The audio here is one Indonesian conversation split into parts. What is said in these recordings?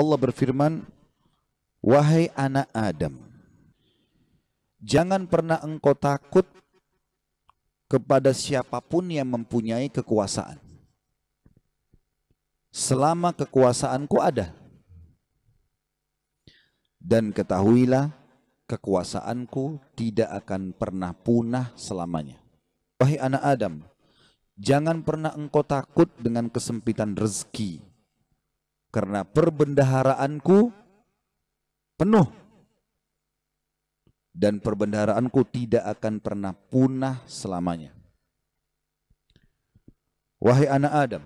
Allah berfirman, "Wahai anak Adam, jangan pernah engkau takut kepada siapapun yang mempunyai kekuasaan. Selama kekuasaanku ada. Dan ketahuilah kekuasaanku tidak akan pernah punah selamanya. Wahai anak Adam, jangan pernah engkau takut dengan kesempitan rezeki karena perbendaharaanku penuh dan perbendaharaanku tidak akan pernah punah selamanya. Wahai anak Adam.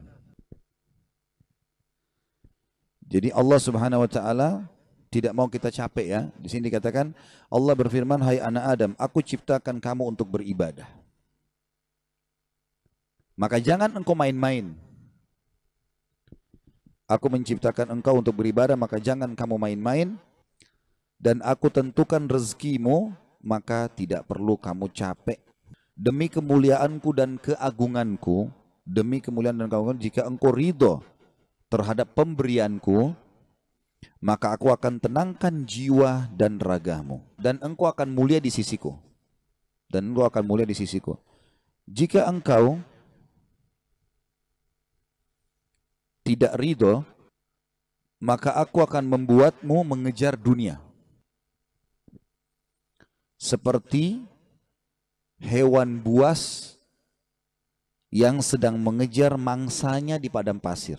Jadi Allah Subhanahu wa taala tidak mau kita capek ya. Di sini dikatakan Allah berfirman, "Hai anak Adam, aku ciptakan kamu untuk beribadah." Maka jangan engkau main-main Aku menciptakan engkau untuk beribadah, maka jangan kamu main-main. Dan aku tentukan rezekimu, maka tidak perlu kamu capek. Demi kemuliaanku dan keagunganku, demi kemuliaan dan keagungan, jika engkau ridho terhadap pemberianku, maka aku akan tenangkan jiwa dan ragamu. Dan engkau akan mulia di sisiku. Dan engkau akan mulia di sisiku. Jika engkau tidak ridho, maka aku akan membuatmu mengejar dunia. Seperti hewan buas yang sedang mengejar mangsanya di padang pasir.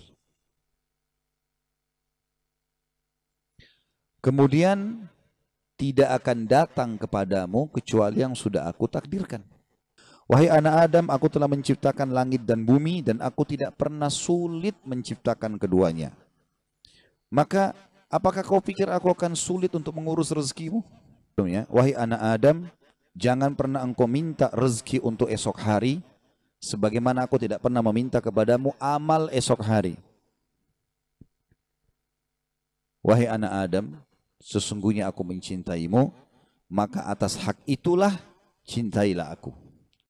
Kemudian tidak akan datang kepadamu kecuali yang sudah aku takdirkan. Wahai anak Adam, aku telah menciptakan langit dan bumi dan aku tidak pernah sulit menciptakan keduanya. Maka apakah kau pikir aku akan sulit untuk mengurus rezekimu? Ya, wahai anak Adam, jangan pernah engkau minta rezeki untuk esok hari, sebagaimana aku tidak pernah meminta kepadamu amal esok hari. Wahai anak Adam, sesungguhnya aku mencintaimu, maka atas hak itulah cintailah aku.